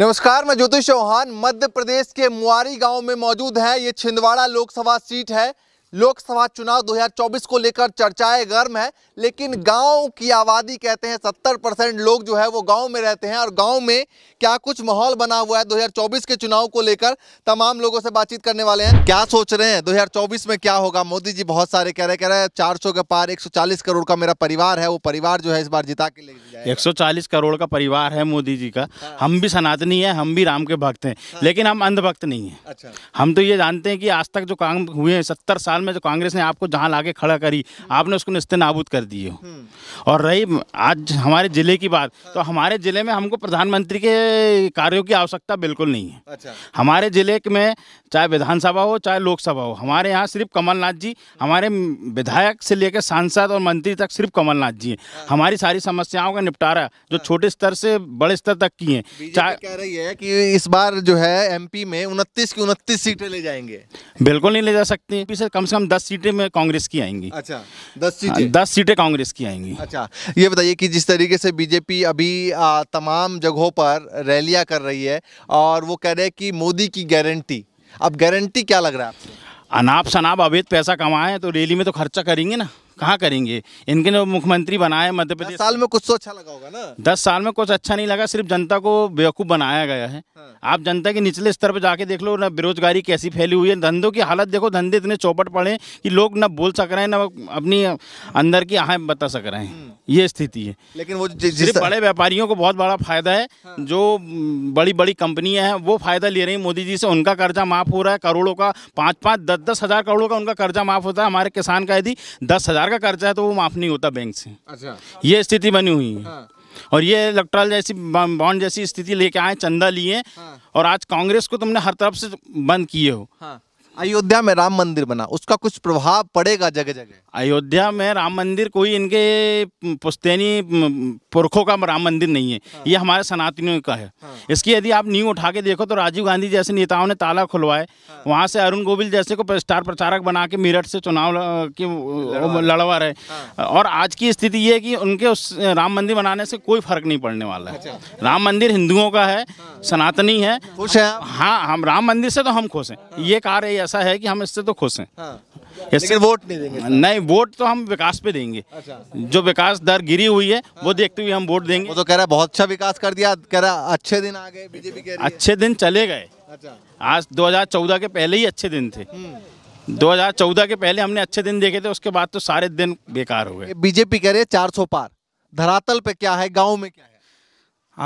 नमस्कार मैं ज्योतिष चौहान मध्य प्रदेश के मुआरी गांव में मौजूद है ये छिंदवाड़ा लोकसभा सीट है लोकसभा चुनाव 2024 को लेकर चर्चाएं गर्म है लेकिन गांव की आबादी कहते हैं 70 परसेंट लोग जो है वो गांव में रहते हैं और गांव में क्या कुछ माहौल बना हुआ है 2024 के चुनाव को लेकर तमाम लोगों से बातचीत करने वाले हैं क्या सोच रहे हैं 2024 में क्या होगा मोदी जी बहुत सारे कह रहे कह रहे हैं चार के पार एक करोड़ का मेरा परिवार है वो परिवार जो है इस बार जिता के ले चालीस करोड़ का परिवार है मोदी जी का हाँ। हम भी सनातनी है हम भी राम के भक्त हैं हाँ। लेकिन हम अंधभक्त नहीं हैं अच्छा। हम तो ये जानते हैं कि आज तक जो काम हुए हैं सत्तर साल में जो कांग्रेस ने आपको जहाँ लाके खड़ा करी हम्म। आपने उसको निस्ते नाबूद कर दिए हो हम्म। और रही आज हमारे ज़िले की बात हाँ। तो हमारे ज़िले में हमको प्रधानमंत्री के कार्यों की आवश्यकता बिल्कुल नहीं है अच्छा। हमारे ज़िले में चाहे विधानसभा हो चाहे लोकसभा हो हमारे यहाँ सिर्फ कमलनाथ जी हमारे विधायक से लेकर सांसद और मंत्री तक सिर्फ कमलनाथ जी हैं हाँ। हमारी सारी समस्याओं का निपटारा जो हाँ। छोटे स्तर से बड़े स्तर तक की है चाहे कह रही है कि इस बार जो है एमपी में उनतीस की उनतीस सीटें ले जाएंगे बिल्कुल नहीं ले जा सकती से कम से कम दस सीटें में कांग्रेस की आएंगी अच्छा दस हाँ, सीटें दस सीटें कांग्रेस की आएंगी अच्छा ये बताइए कि जिस तरीके से बीजेपी अभी तमाम जगहों पर रैलियाँ कर रही है और वो कह रहे हैं कि मोदी की गारंटी अब गारंटी क्या लग रहा है आपको अनाप शनाप अवैध पैसा कमाए तो रैली में तो खर्चा करेंगे ना कहाँ करेंगे इनके जो मुख्यमंत्री बनाए मध्य प्रदेश साल में कुछ तो अच्छा लगा होगा ना दस साल में कुछ अच्छा नहीं लगा सिर्फ जनता को बेवकूफ़ बनाया गया है हाँ। आप जनता के निचले स्तर पर जाके देख लो ना बेरोजगारी कैसी फैली हुई है धंधों की हालत देखो धंधे इतने चौपट पड़े कि लोग ना बोल सक रहे हैं ना अपनी अंदर की आहें बता सक रहे हैं हम्म। ये स्थिति है लेकिन वो जिस बड़े व्यापारियों को बहुत बड़ा फायदा है हाँ। जो बड़ी बड़ी कंपनियां हैं वो फायदा ले रही हैं मोदी जी से उनका कर्जा माफ हो रहा है करोड़ों का पाँच पाँच दस दस हज़ार करोड़ों का उनका कर्जा माफ होता है हमारे किसान का यदि दस हज़ार का कर्जा है तो वो माफ नहीं होता बैंक से अच्छा ये स्थिति बनी हुई है हाँ। और ये इलेक्ट्रल जैसी बॉन्ड जैसी स्थिति लेके आए चंदा लिए हाँ। और आज कांग्रेस को तुमने हर तरफ से बंद किए हो हाँ। अयोध्या में राम मंदिर बना उसका कुछ प्रभाव पड़ेगा जगह जगह अयोध्या में राम मंदिर कोई इनके पुस्तैनी पुरखों का राम मंदिर नहीं है हाँ। ये हमारे सनातनियों का है हाँ। इसकी यदि आप न्यू उठा के देखो तो राजीव गांधी जैसे नेताओं ने ताला खुलवाए हाँ। वहाँ से अरुण गोविल जैसे को स्टार प्रचारक बना के मेरठ से चुनाव के लड़वा रहे हाँ। और आज की स्थिति ये है कि उनके उस राम मंदिर बनाने से कोई फर्क नहीं पड़ने वाला है अच्छा। राम मंदिर हिंदुओं का है हाँ। सनातनी है खुश है हाँ हम राम मंदिर से तो हम खुश हैं हाँ। ये कार्य ऐसा है कि हम इससे तो खुश हैं हाँ। इससे वोट नहीं देंगे नहीं वोट तो हम विकास पे देंगे अच्छा। जो विकास दर गिरी हुई है हाँ। वो देखते हुए हम वोट देंगे वो तो कह रहा है बहुत अच्छा विकास कर दिया कह रहा अच्छे दिन आ गए बीजेपी के अच्छे दिन चले गए अच्छा। आज 2014 के पहले ही अच्छे दिन थे 2014 हम्म। के पहले हमने अच्छे दिन देखे थे उसके बाद तो सारे दिन बेकार हो गए बीजेपी कह रही है चार पार धरातल पे क्या है गाँव में क्या है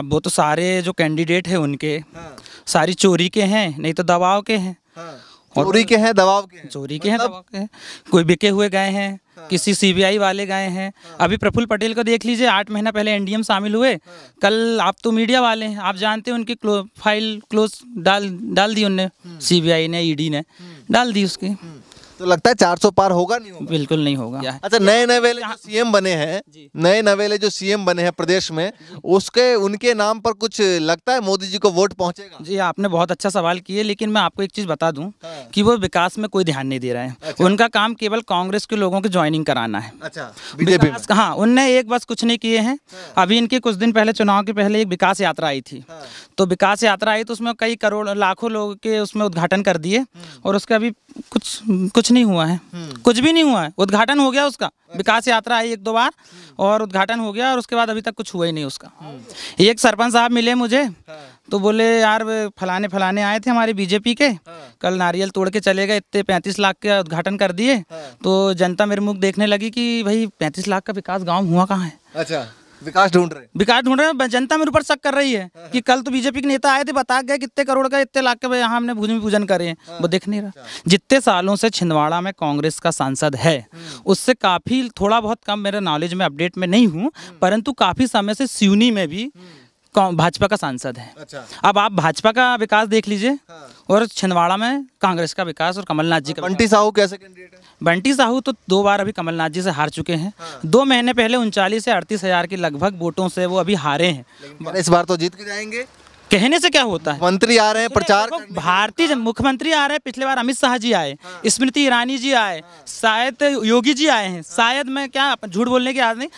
अब वो तो सारे जो कैंडिडेट है उनके हाँ। सारी चोरी के हैं नहीं तो दबाव के हैं हाँ। चोरी के हैं दबाव के चोरी के हैं दबाव के हैं मतलब कोई बिके हुए गए हैं हाँ। किसी सीबीआई वाले गए हैं हाँ। अभी प्रफुल्ल पटेल को देख लीजिए आठ महीना पहले एनडीएम शामिल हुए हाँ। कल आप तो मीडिया वाले हैं आप जानते हैं उनकी क्लो, फाइल क्लोज डाल डाल दी उनने सीबीआई हम्म। ने ईडी e ने हम्म। डाल दी उसकी हम्म। तो लगता है चार सौ पार होगा नहीं होगा बिल्कुल नहीं होगा अच्छा नए नवेले जो सीएम बने हैं नए नवेले जो सीएम बने हैं प्रदेश में उसके उनके नाम पर कुछ लगता है मोदी जी को वोट पहुंचेगा जी आपने बहुत अच्छा सवाल किया लेकिन मैं आपको एक चीज़ बता दूं हाँ। कि वो विकास में कोई ध्यान नहीं दे रहे हैं अच्छा। उनका काम केवल कांग्रेस के लोगों की ज्वाइनिंग कराना है अच्छा हाँ उनने एक बस कुछ नहीं किए हैं हाँ। अभी इनके कुछ दिन पहले चुनाव के पहले एक विकास यात्रा आई थी हाँ। तो विकास यात्रा आई तो उसमें कई करोड़ लाखों लोग के उसमें उद्घाटन कर दिए और उसके अभी कुछ कुछ नहीं हुआ है कुछ भी नहीं हुआ है उद्घाटन हो गया उसका अच्छा। विकास यात्रा आई एक दो बार हम्म। और उद्घाटन हो गया और उसके बाद अभी तक कुछ हुआ ही नहीं उसका हम्म। एक सरपंच साहब मिले मुझे हाँ। तो बोले यार फलाने फलाने आए थे हमारे बीजेपी के हाँ। कल नारियल तोड़ के चले गए इतने पैंतीस लाख के उद्घाटन कर दिए हाँ। तो जनता मेरे मुख देखने लगी कि भाई पैंतीस लाख का विकास गाँव हुआ कहाँ है अच्छा विकास ढूंढ रहे विकास ढूंढ रहे जनता मेरे ऊपर शक कर रही है हाँ, हाँ। कि कल तो बीजेपी के नेता आए थे बता गए कितने करोड़ का इतने लाख के यहाँ हमने भूमि पूजन करे हैं हाँ। वो देख नहीं रहा अच्छा। जितने सालों से छिंदवाड़ा में कांग्रेस का सांसद है हम्म। उससे काफ़ी थोड़ा बहुत कम मेरे नॉलेज में अपडेट में नहीं हूँ हम्म। परंतु काफ़ी समय से सीनी में भी हम्म। भाजपा का सांसद है अच्छा अब आप भाजपा का विकास देख लीजिए हाँ। और छिंदवाड़ा में कांग्रेस का विकास और कमलनाथ जी का बंटी साहू कैसे कैंडिडेट है बंटी साहू तो दो बार अभी कमलनाथ जी से हार चुके हैं हाँ। दो महीने पहले उनचालीस से अड़तीस हजार के लगभग वोटों से वो अभी हारे हैं इस बार तो जीत के जाएंगे कहने से क्या होता है मंत्री आ रहे हैं प्रचार भारतीय हाँ। मुख्यमंत्री आ रहे हैं पिछले बार अमित शाह जी आए हाँ। स्मृति ईरानी जी आए हाँ। शायद योगी जी आए हैं हाँ। शायद मैं क्या झूठ बोलने की आदमी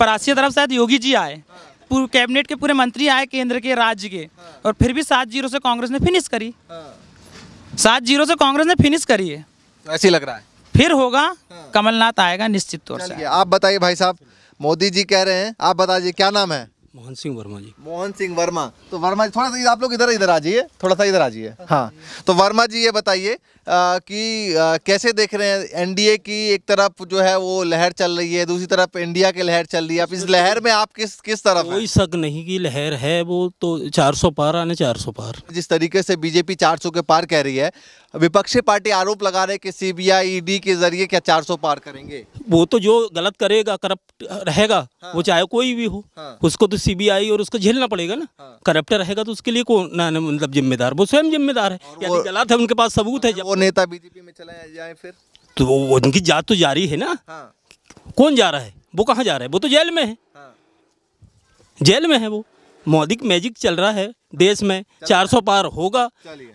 परासी तरफ शायद योगी जी आए हाँ। कैबिनेट के पूरे मंत्री आए केंद्र के राज्य के हाँ। और फिर भी सात जीरो से कांग्रेस ने फिनिश करी हाँ। सात जीरो से कांग्रेस ने फिनिश करी है तो ऐसी लग रहा है फिर होगा हाँ। कमलनाथ आएगा निश्चित तौर से आप बताइए भाई साहब मोदी जी कह रहे हैं आप बता दीजिए क्या नाम है मोहन सिंह वर्मा जी मोहन सिंह वर्मा तो वर्मा जी थोड़ा सा आप लोग इधर इधर आ जाइए थोड़ा सा इधर आ जाइए हाँ तो वर्मा जी ये बताइए कि कैसे देख रहे हैं एनडीए की एक तरफ जो है वो लहर चल रही है दूसरी तरफ इंडिया की लहर चल रही है इस लहर में आप किस किस तरफ कोई शक नहीं कि लहर है वो तो 400 पार आने 400 पार जिस तरीके से बीजेपी 400 के पार कह रही है विपक्षी पार्टी आरोप लगा रहे कि सीबीआई ईडी e के जरिए क्या चार पार करेंगे वो तो जो गलत करेगा करप्ट रहेगा हाँ। वो चाहे कोई भी हो हाँ। उसको तो सीबीआई और उसको झेलना पड़ेगा ना हाँ। करप्ट रहेगा तो उसके लिए कौन मतलब जिम्मेदार वो स्वयं जिम्मेदार है गलत है उनके पास सबूत है नेता बीजेपी में चला जाए फिर तो उनकी जात तो जारी है ना हाँ। कौन जा रहा है वो कहाँ जा रहा है वो तो जेल में है हाँ। जेल में है वो मौलिक मैजिक चल रहा है देश में 400 पार होगा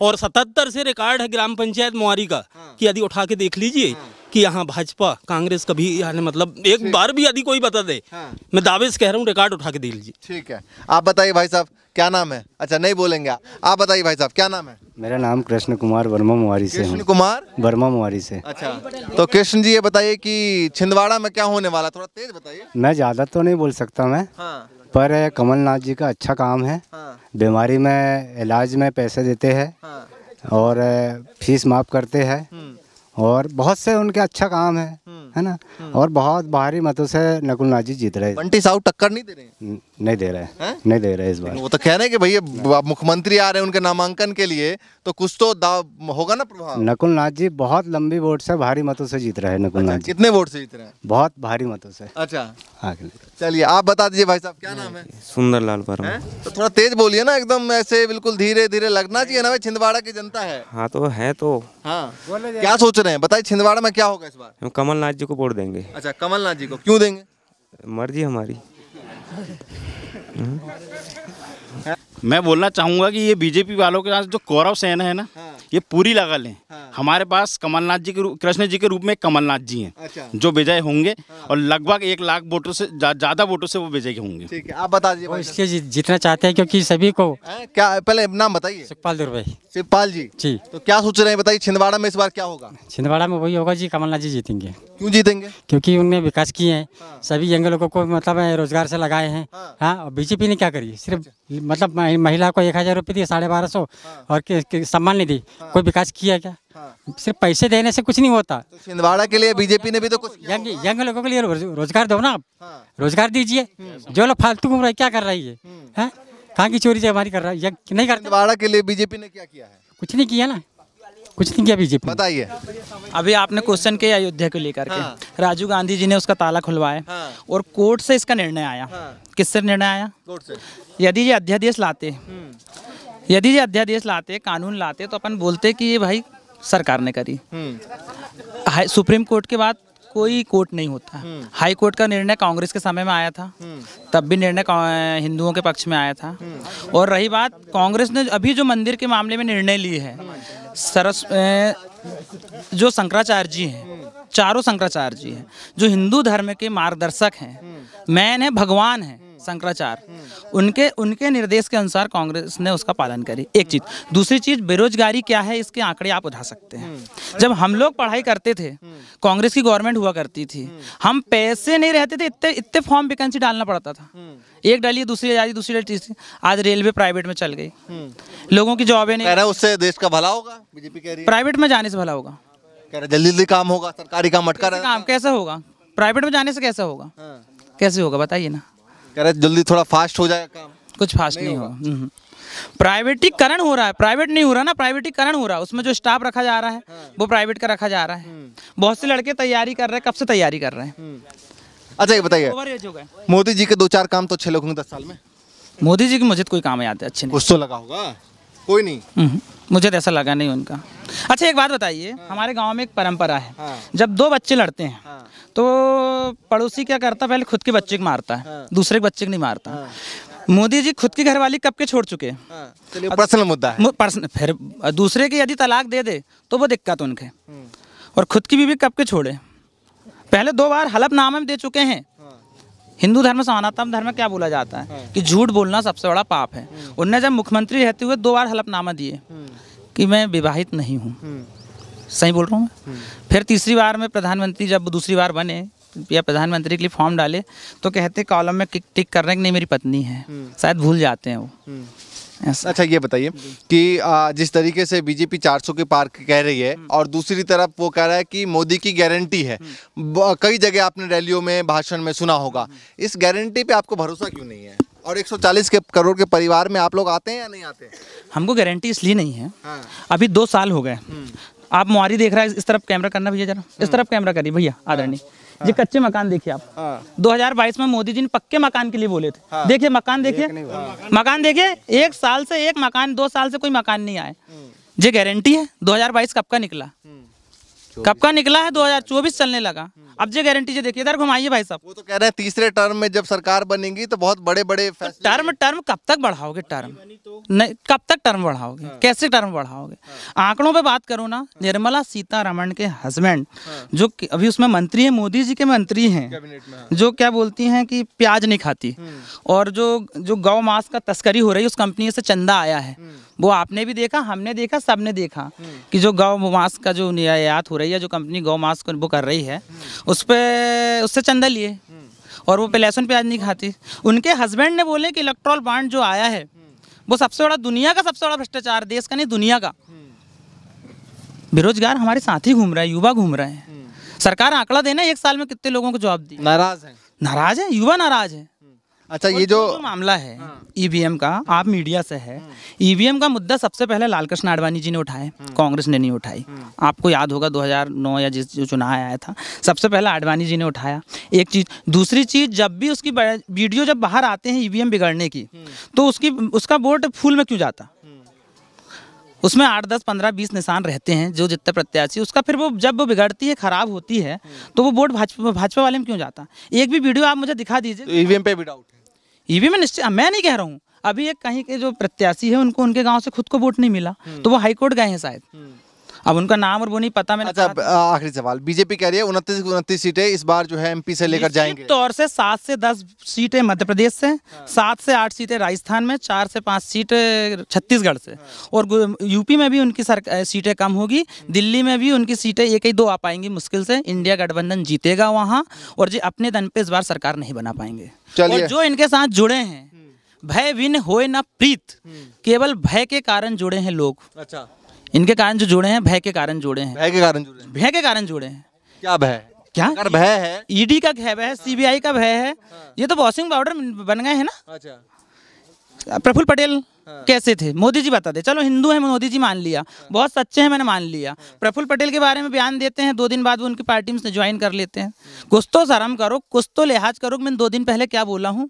और 77 से रिकॉर्ड है ग्राम पंचायत मुआरी का हाँ। कि यदि उठा के देख लीजिए हाँ। कि यहाँ भाजपा कांग्रेस कभी यानी मतलब एक बार भी यदि कोई बता दे हाँ। मैं दावे से कह रहा हूँ रिकॉर्ड उठा के देख लीजिए ठीक है आप बताइए भाई साहब क्या नाम है अच्छा नहीं बोलेंगे आप बताइए भाई साहब क्या नाम है मेरा नाम कृष्ण कुमार वर्मा मुआरी से कृष्ण कुमार वर्मा मुआरी से अच्छा तो कृष्ण जी ये बताइए कि छिंदवाड़ा में क्या होने वाला थोड़ा तेज बताइए मैं ज्यादा तो नहीं बोल सकता मैं हाँ। पर कमलनाथ जी का अच्छा काम है हाँ। बीमारी में इलाज में पैसे देते हैं हाँ। और फीस माफ़ करते हैं हम्म। और बहुत से उनके अच्छा काम है हम्म। है ना हम्म। और बहुत भारी मतों से नकुल नाजी जीत रहे बंटी साहू टक्कर नहीं दे रहे नहीं दे रहे हैं नहीं दे रहे इस बार वो तो कह रहे हैं कि भैया मुख्यमंत्री आ रहे हैं उनके नामांकन के लिए तो कुछ तो दाव होगा ना प्रभाव नकुल नाथ जी बहुत लंबी वोट से भारी मतों से जीत रहे हैं नकुल अच्छा, नाथ जी कितने वोट से जीत रहे हैं बहुत भारी मतों से अच्छा चलिए आप बता दीजिए भाई साहब क्या नाम है सुंदर लाल वर्मा तो थोड़ा तेज बोलिए ना एकदम ऐसे बिल्कुल धीरे धीरे लगना चाहिए ना भाई छिंदवाड़ा की जनता है हाँ तो है तो हाँ क्या सोच रहे हैं बताइए छिंदवाड़ा में क्या होगा इस बार हम कमलनाथ जी को वोट देंगे अच्छा कमलनाथ जी को क्यों देंगे मर्जी हमारी मैं बोलना चाहूंगा कि ये बीजेपी वालों के साथ जो कौरव सेन है ना हाँ। ये पूरी लगा लें हाँ। हमारे पास कमलनाथ जी के रूप कृष्ण जी के रूप में कमलनाथ जी हैं अच्छा। जो विजय होंगे हाँ। और लगभग एक लाख वोटों से ज़्यादा जा, वोटों से वो विजय होंगे ठीक है आप बता दीजिए इसके जीतना चाहते हैं क्योंकि सभी को क्या पहले नाम बताइए शिवपाल दुर्वे शिवपाल जी जी तो क्या सोच रहे हैं बताइए छिंदवाड़ा में इस बार क्या होगा छिंदवाड़ा में वही होगा जी कमलनाथ जी जीतेंगे क्यों जीतेंगे क्योंकि उनने विकास किए हैं हाँ। सभी यंग लोगों को मतलब रोजगार से लगाए हैं हाँ।, हाँ और बीजेपी ने क्या करी सिर्फ अच्छा। मतलब महिला को एक हज़ार रुपये दिए साढ़े बारह सौ हाँ। और सम्मान नहीं दी हाँ। कोई विकास किया क्या हाँ। सिर्फ पैसे देने से कुछ नहीं होता तो छिंदवाड़ा के लिए बीजेपी ने भी तो कुछ यंग यंग लोगों के लिए रोजगार दो ना आप हाँ। रोजगार दीजिए हम्म। जो लोग फालतू घूम रहे क्या कर रही है, हम्म। कहाँ की चोरी हमारी कर रहा है नहीं कर छिंदवाड़ा के लिए बीजेपी ने क्या किया है कुछ नहीं किया ना कुछ नहीं किया बीजेपी बताइए अभी आपने क्वेश्चन किया अयोध्या को लेकर के राजीव गांधी जी ने उसका ताला खुलवाया और कोर्ट से इसका निर्णय आया किससे निर्णय आया कोर्ट से यदि ये अध्यादेश लाते हम्म। यदि ये अध्यादेश लाते कानून लाते तो अपन बोलते कि ये भाई सरकार ने करी हम्म। हाई सुप्रीम कोर्ट के बाद कोई कोर्ट नहीं होता हम्म। हाई कोर्ट का निर्णय कांग्रेस के समय में आया था हम्म। तब भी निर्णय हिंदुओं के पक्ष में आया था और रही बात कांग्रेस ने अभी जो मंदिर के मामले में निर्णय लिए है सरस जो शंकराचार्य जी हैं चारों शंकराचार्य जी हैं जो हिंदू धर्म के मार्गदर्शक हैं मैन है भगवान है शंकराचार्य उनके उनके निर्देश के अनुसार कांग्रेस ने उसका पालन करी एक चीज दूसरी चीज बेरोजगारी क्या है इसके आंकड़े आप उठा सकते हैं जब हम लोग पढ़ाई करते थे कांग्रेस की गवर्नमेंट हुआ करती थी हम पैसे नहीं रहते थे इतने इतने फॉर्म वैकेंसी डालना पड़ता था एक डाली दूसरी डाली दूसरी डाली तीसरी आज रेलवे प्राइवेट में चल गई लोगों की जॉब नहीं उससे देश का भला होगा बीजेपी प्राइवेट में जाने से भला होगा कह रहे जल्दी जल्दी काम होगा सरकारी काम अटका काम कैसे होगा प्राइवेट में जाने से कैसे होगा हाँ। कैसे होगा बताइए ना कह रहे जल्दी थोड़ा फास्ट हो जाएगा काम कुछ फास्ट नहीं, नहीं होगा प्राइवेटीकरण हम्म, हम्म। हो रहा है प्राइवेट नहीं हो रहा ना प्राइवेटीकरण हो रहा है उसमें जो स्टाफ रखा जा रहा है हाँ। वो प्राइवेट का रखा जा रहा है हम्म। बहुत से लड़के तैयारी कर रहे हैं कब से तैयारी कर रहे हैं अच्छा ये बताइए मोदी जी के दो चार काम तो अच्छे लोग होंगे दस साल में मोदी जी की मुझे तो कोई काम याद है अच्छे कुछ तो लगा होगा कोई नहीं मुझे तो ऐसा लगा नहीं उनका अच्छा एक बात बताइए हाँ। हमारे गांव में एक परंपरा है हाँ। जब दो बच्चे लड़ते हैं हाँ। तो पड़ोसी क्या करता है पहले खुद के बच्चे को मारता है हाँ। दूसरे के बच्चे को नहीं मारता हाँ। मोदी जी खुद की घरवाली कब के छोड़ चुके हैं हाँ, पर्सनल मुद्दा पर्सनल फिर दूसरे की यदि तलाक दे दे तो वो दिक्कत उनके हम्म। और खुद की बीवी कब के छोड़े पहले दो बार हलफ नाम दे चुके हैं हाँ। हिंदू धर्म सनातन धर्म क्या बोला जाता है हाँ। कि झूठ बोलना सबसे बड़ा पाप है हम्म। उनने जब मुख्यमंत्री रहते हुए दो बार हलफनामा दिए हम्म। कि मैं विवाहित नहीं हूँ सही बोल रहा हूँ हम्म। फिर तीसरी बार में प्रधानमंत्री जब दूसरी बार बने या प्रधानमंत्री के लिए फॉर्म डाले तो कहते कॉलम में टिक कर रहे कि नहीं मेरी पत्नी है हम्म। शायद भूल जाते हैं वो हम्म। अच्छा ये बताइए कि जिस तरीके से बीजेपी 400 के पार कह रही है और दूसरी तरफ वो कह रहा है कि मोदी की गारंटी है कई जगह आपने रैलियों में भाषण में सुना होगा इस गारंटी पे आपको भरोसा क्यों नहीं है और 140 के करोड़ के परिवार में आप लोग आते हैं या नहीं आते हैं हमको गारंटी इसलिए नहीं है हाँ। अभी दो साल हो गए हम्म। आप मुआरी देख रहा है इस तरफ कैमरा करना भैया जरा इस हम्म। तरफ कैमरा करिए भैया हाँ। आदरणी हाँ। ये कच्चे मकान देखिए आप हाँ। 2022 में मोदी जी ने पक्के मकान के लिए बोले थे हाँ। देखिए मकान देखिए हाँ। मकान देखिए एक साल से एक मकान दो साल से कोई मकान नहीं आए हम्म। ये गारंटी है 2022 कब का निकला कब का निकला है 2024 चलने लगा हम्म। अब जो गारंटी जो देखिए इधर घुमाइए भाई साहब वो तो कह रहे हैं तीसरे टर्म में जब सरकार बनेगी तो बहुत बड़े बड़े तो टर्म टर्म कब तक बढ़ाओगे टर्म तो- नहीं कब तक टर्म बढ़ाओगे हाँ। कैसे टर्म बढ़ाओगे हाँ। आंकड़ों पे बात करो ना हाँ। निर्मला सीतारमण के हस्बैंड जो अभी उसमें मंत्री है मोदी जी के मंत्री हैं जो क्या बोलती हैं कि प्याज नहीं खाती हम्म। और जो जो गौ मास का तस्करी हो रही है उस कंपनी से चंदा आया है हम्म। वो आपने भी देखा हमने देखा सबने देखा कि जो गौ मास का जो निर्यात हो रही भैया जो कंपनी गौ मास्क वो कर रही है उस पर उससे चंदा लिए और वो पे लहसुन प्याज नहीं खाती उनके हस्बैंड ने बोले कि इलेक्ट्रॉल बांड जो आया है वो सबसे बड़ा दुनिया का सबसे बड़ा भ्रष्टाचार देश का नहीं दुनिया का बेरोजगार हमारे साथ ही घूम रहा है युवा घूम रहे हैं सरकार आंकड़ा देना एक साल में कितने लोगों को जॉब दी नाराज है नाराज है युवा नाराज है अच्छा ये जो, जो मामला है ईवीएम हाँ। e का आप मीडिया से है ईवीएम हाँ। e का मुद्दा सबसे पहले लालकृष्ण आडवाणी जी ने उठाए हाँ। कांग्रेस ने नहीं उठाई आपको याद होगा 2009 या जिस जो चुनाव आया था सबसे पहले आडवाणी जी ने उठाया एक चीज दूसरी चीज जब भी उसकी वीडियो जब बाहर आते हैं ईवीएम e बिगड़ने की तो उसकी उसका वोट फूल में क्यों जाता उसमें आठ दस पंद्रह बीस निशान रहते हैं जो जितने प्रत्याशी उसका फिर वो जब वो बिगड़ती है खराब होती है तो वो वोट भाजपा भाजपा वाले में क्यों जाता एक भी वीडियो आप मुझे दिखा दीजिए ईवीएम तो पे भी डाउट भी में निश्चित मैं नहीं कह रहा हूँ अभी एक कहीं के जो प्रत्याशी है उनको उनके गांव से खुद को वोट नहीं मिला हम्म। तो वो हाईकोर्ट गए हैं शायद हम्म। अब उनका नाम और वो नहीं पता मैंने अच्छा आखिरी सवाल बीजेपी कह रही है उनतीस उनतीस सीटें इस बार जो है एमपी से लेकर जाएंगे तौर से सात से दस सीटें मध्य प्रदेश से हाँ। सात से आठ सीटें राजस्थान में चार से पाँच सीट छत्तीसगढ़ से हाँ। और यूपी में भी उनकी सीटें कम होगी हाँ। दिल्ली में भी उनकी सीटें एक ही दो आ पाएंगी मुश्किल से इंडिया गठबंधन जीतेगा वहाँ और जी अपने दन पे इस बार सरकार नहीं बना पाएंगे और जो इनके साथ जुड़े हैं भय विन होए ना प्रीत केवल भय के कारण जुड़े हैं लोग अच्छा इनके कारण जो जुड़े हैं भय के कारण जुड़े हैं भय के कारण जुड़े भय के कारण जुड़े हैं क्या भय क्या अगर भय है ईडी e का भय है सीबीआई का भय है ये तो वॉशिंग पाउडर बन गए हैं ना अच्छा प्रफुल पटेल हाँ। कैसे थे मोदी जी बता दे चलो हिंदू है मोदी जी मान लिया बहुत सच्चे हैं मैंने मान लिया प्रफुल पटेल के बारे में बयान देते हैं दो दिन बाद वो उनकी पार्टी में ज्वाइन कर लेते हैं कुछ तो शर्म करो कुछ तो लिहाज करो मैंने दो दिन पहले क्या बोला हूँ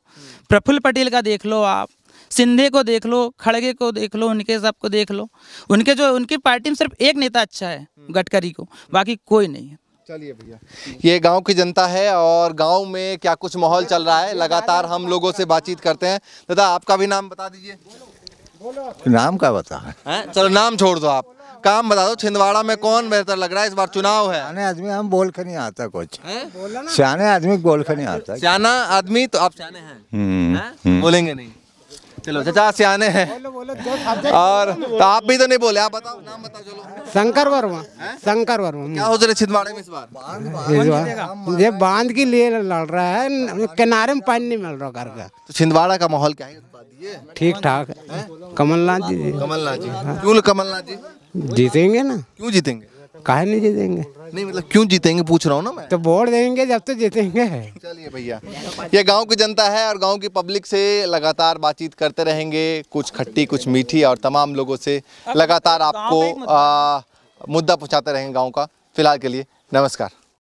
प्रफुल्ल पटेल का देख लो आप सिंधे को देख लो खड़गे को देख लो उनके सब को देख लो उनके जो उनकी पार्टी में सिर्फ एक नेता अच्छा है हम्म। गडकरी को बाकी कोई नहीं है चलिए भैया ये गांव की जनता है और गांव में क्या कुछ माहौल चल रहा है लगातार हम लोगों से बातचीत करते हैं दादा आपका भी नाम बता दीजिए नाम का बता है? चलो नाम छोड़ दो आप काम बता दो छिंदवाड़ा में कौन बेहतर लग रहा है इस बार चुनाव है सियाने आदमी हम बोल कर नहीं आता कुछ सियाने आदमी बोल कर नहीं आता सियाना आदमी तो आप सियाने हैं हम्म, हम्म। बोलेंगे नहीं चलो से आने हैं और तो आप भी तो नहीं बोले आप बताओ नाम बताओ चलो शंकर वर्मा शंकर वर्मा क्या हो रहा छिंदवाड़े में इस बार ये बांध के लिए लड़ रहा है किनारे में पानी नहीं मिल रहा घर का तो छिंदवाड़ा का माहौल क्या है ठीक ठाक कमलनाथ जी कमलनाथ जी क्यों कमलनाथ जी जीतेंगे ना क्यों जीतेंगे काहे नहीं जीतेंगे नहीं मतलब क्यों जीतेंगे पूछ रहा हूँ ना मैं तो वोट देंगे जब तो जीतेंगे चलिए भैया ये गांव की जनता है और गांव की पब्लिक से लगातार बातचीत करते रहेंगे कुछ खट्टी कुछ मीठी और तमाम लोगों से लगातार आपको आ, मुद्दा पहुँचाते रहेंगे गाँव का फिलहाल के लिए नमस्कार